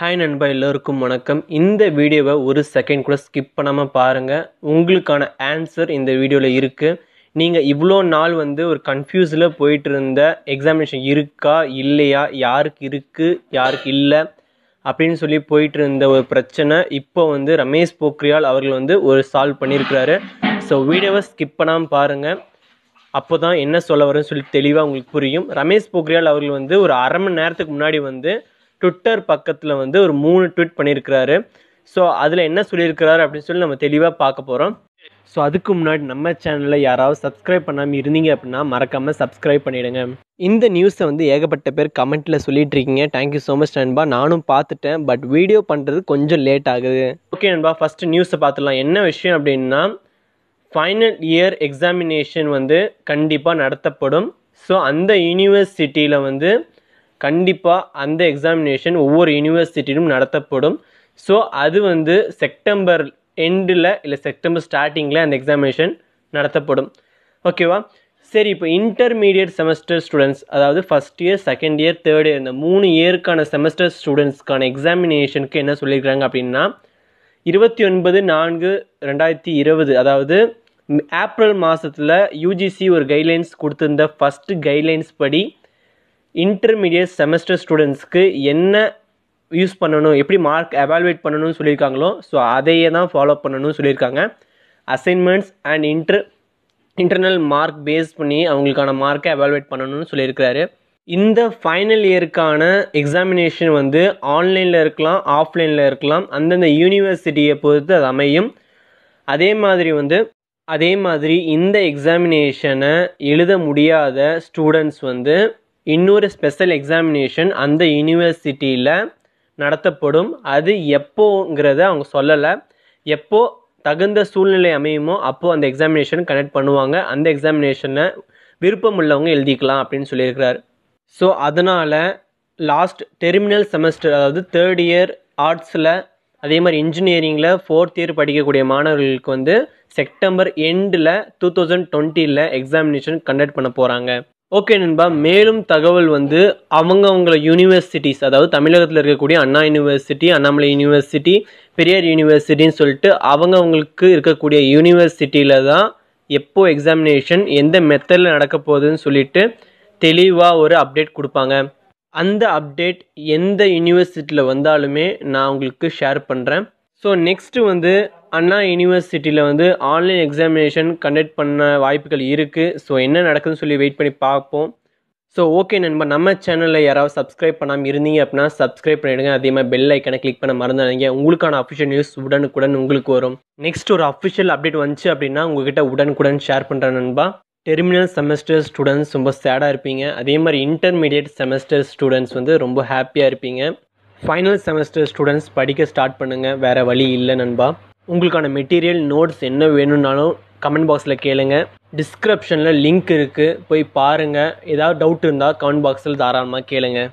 hi நண்பா எல்லோருக்கும் வணக்கம் இந்த வீடியோவை ஒரு செகண்ட் கூட ஸ்கிப் பண்ணாமல் பாருங்கள் உங்களுக்கான ஆன்சர் இந்த வீடியோவில் இருக்குது நீங்கள் இவ்வளோ நாள் வந்து ஒரு கன்ஃபியூஸில் போயிட்டு இருந்த எக்ஸாமினேஷன் இருக்கா இல்லையா யாருக்கு இருக்குது யாருக்கு இல்லை அப்படின்னு சொல்லி போயிட்டு இருந்த ஒரு பிரச்சனை இப்போ வந்து ரமேஷ் போக்ரியால் அவர்கள் வந்து ஒரு சால்வ் பண்ணியிருக்கிறாரு ஸோ வீடியோவை ஸ்கிப் பண்ணாமல் பாருங்கள் அப்போ தான் என்ன சொல்ல வரும்னு சொல்லி தெளிவாக உங்களுக்கு புரியும் ரமேஷ் போக்ரியால் அவர்கள் வந்து ஒரு அரை மணி நேரத்துக்கு முன்னாடி வந்து ட்விட்டர் பக்கத்தில் வந்து ஒரு மூணு ட்வீட் பண்ணியிருக்கிறாரு ஸோ அதில் என்ன சொல்லியிருக்கிறாரு அப்படின்னு சொல்லி நம்ம தெளிவாக பார்க்க போகிறோம் ஸோ அதுக்கு முன்னாடி நம்ம சேனலில் யாராவது சப்ஸ்கிரைப் பண்ணாமல் இருந்தீங்க அப்படின்னா மறக்காமல் சப்ஸ்கிரைப் பண்ணிவிடுங்க இந்த நியூஸை வந்து ஏகப்பட்ட பேர் கமெண்ட்டில் சொல்லிட்டு இருக்கீங்க தேங்க்யூ ஸோ மச் நண்பா நானும் பார்த்துட்டேன் பட் வீடியோ பண்ணுறது கொஞ்சம் லேட் ஆகுது ஓகே நண்பா ஃபஸ்ட்டு நியூஸை பார்த்துடலாம் என்ன விஷயம் அப்படின்னா ஃபைனல் இயர் எக்ஸாமினேஷன் வந்து கண்டிப்பாக நடத்தப்படும் ஸோ அந்த யூனிவர்சிட்டியில் வந்து கண்டிப்பாக அந்த எக்ஸாமினேஷன் ஒவ்வொரு யூனிவர்சிட்டியிலும் நடத்தப்படும் ஸோ அது வந்து செப்டம்பர் எண்டில் இல்லை செப்டம்பர் ஸ்டார்டிங்கில் அந்த எக்ஸாமினேஷன் நடத்தப்படும் ஓகேவா சரி இப்போ இன்டர்மீடியட் செமஸ்டர் ஸ்டூடெண்ட்ஸ் அதாவது first year second year third year இந்த மூணு இயருக்கான செமஸ்டர் ஸ்டூடெண்ட்ஸ்க்கான எக்ஸாமினேஷனுக்கு என்ன சொல்லியிருக்காங்க அப்படின்னா இருபத்தி ஒன்பது நான்கு ரெண்டாயிரத்தி இருபது அதாவது ஏப்ரல் மாதத்தில் யூஜிசி ஒரு கைட்லைன்ஸ் கொடுத்துருந்த ஃபஸ்ட்டு கைட்லைன்ஸ் படி இன்டர்மீடியட் செமஸ்டர் ஸ்டூடெண்ட்ஸ்க்கு என்ன யூஸ் பண்ணணும் எப்படி மார்க் அவால்வேட் பண்ணணும்னு சொல்லியிருக்காங்களோ ஸோ அதையே தான் ஃபாலோ பண்ணணும்னு சொல்லியிருக்காங்க assignments and inter internal mark base பண்ணி அவங்களுக்கான மார்க்கை அவால்வேட் பண்ணணும்னு சொல்லியிருக்கிறாரு இந்த ஃபைனல் இயருக்கான எக்ஸாமினேஷன் வந்து ஆன்லைனில் இருக்கலாம் ஆஃப்லைனில் இருக்கலாம் அந்தந்த யூனிவர்சிட்டியை பொறுத்து அது அமையும் அதே மாதிரி வந்து அதே மாதிரி இந்த எக்ஸாமினேஷனை எழுத முடியாத ஸ்டூடெண்ட்ஸ் வந்து இன்னொரு ஸ்பெஷல் எக்ஸாமினேஷன் அந்த யூனிவர்சிட்டியில் நடத்தப்படும் அது எப்போங்கிறத அவங்க சொல்லலை எப்போ தகுந்த சூழ்நிலை அமையுமோ அப்போது அந்த எக்ஸாமினேஷன் கனெக்ட் பண்ணுவாங்க அந்த எக்ஸாமினேஷனை விருப்பம் உள்ளவங்க எழுதிக்கலாம் அப்படின்னு சொல்லியிருக்கிறார் ஸோ அதனால் லாஸ்ட் டெர்மினல் செமஸ்டர் அதாவது தேர்ட் இயர் ஆர்ட்ஸில் அதே மாதிரி இன்ஜினியரிங்கில் ஃபோர்த் இயர் படிக்கக்கூடிய மாணவர்களுக்கு வந்து செப்டம்பர் எண்டில் டூ தௌசண்ட் டுவெண்ட்டியில் எக்ஸாமினேஷன் கண்டக்ட் பண்ண போகிறாங்க ஓகே நண்பா மேலும் தகவல் வந்து அவங்கவுங்கள யூனிவர்சிட்டிஸ் அதாவது தமிழகத்தில் இருக்கக்கூடிய அண்ணா யூனிவர்சிட்டி அண்ணாமலை யூனிவர்சிட்டி பெரியார் யூனிவர்சிட்டின்னு சொல்லிட்டு அவங்கவுங்களுக்கு இருக்கக்கூடிய யூனிவர்சிட்டியில் தான் எப்போ எக்ஸாமினேஷன் எந்த மெத்தடில் நடக்க போகுதுன்னு சொல்லிட்டு தெளிவாக ஒரு அப்டேட் கொடுப்பாங்க அந்த அப்டேட் எந்த யூனிவர்சிட்டியில் வந்தாலுமே நான் உங்களுக்கு ஷேர் பண்ணுறேன் ஸோ நெக்ஸ்ட்டு வந்து அண்ணா யூனிவர்சிட்டியில் வந்து ஆன்லைன் எக்ஸாமினேஷன் கண்டக்ட் பண்ண வாய்ப்புகள் இருக்குது ஸோ என்ன நடக்குதுன்னு சொல்லி வெயிட் பண்ணி பார்ப்போம் ஸோ ஓகே நண்பா நம்ம சேனலில் யாராவது சப்ஸ்கிரைப் பண்ணாமல் இருந்தீங்க அப்படின்னா சப்ஸ்கிரைப் அதே மாதிரி பெல் ஐக்கனை கிளிக் பண்ண மறந்துடாதீங்க உங்களுக்கான அஃபிஷியல் நியூஸ் உடனுக்குடன் உங்களுக்கு வரும் நெக்ஸ்ட் ஒரு அஃபிஷியல் அப்டேட் வந்துச்சு அப்படின்னா உங்ககிட்ட உடனுக்குடன் ஷேர் பண்ணுறேன் நண்பா டெர்மினல் செமஸ்டர் ஸ்டூடெண்ட்ஸ் ரொம்ப சேடாக இருப்பீங்க அதே மாதிரி இன்டர்மீடியட் செமஸ்டர் ஸ்டூடெண்ட்ஸ் வந்து ரொம்ப ஹாப்பியாக இருப்பீங்க ஃபைனல் செமஸ்டர் ஸ்டூடெண்ட்ஸ் படிக்க ஸ்டார்ட் பண்ணுங்கள் வேறு வழி இல்லை நண்பா உங்களுக்கான மெட்டீரியல் நோட்ஸ் என்ன வேணும்னாலும் கமெண்ட் பாக்ஸில் கேளுங்க டிஸ்கிரிப்ஷனில் லிங்க் இருக்குது போய் பாருங்கள் ஏதாவது டவுட் இருந்தால் கமெண்ட் பாக்ஸில் தாராளமாக கேளுங்கள்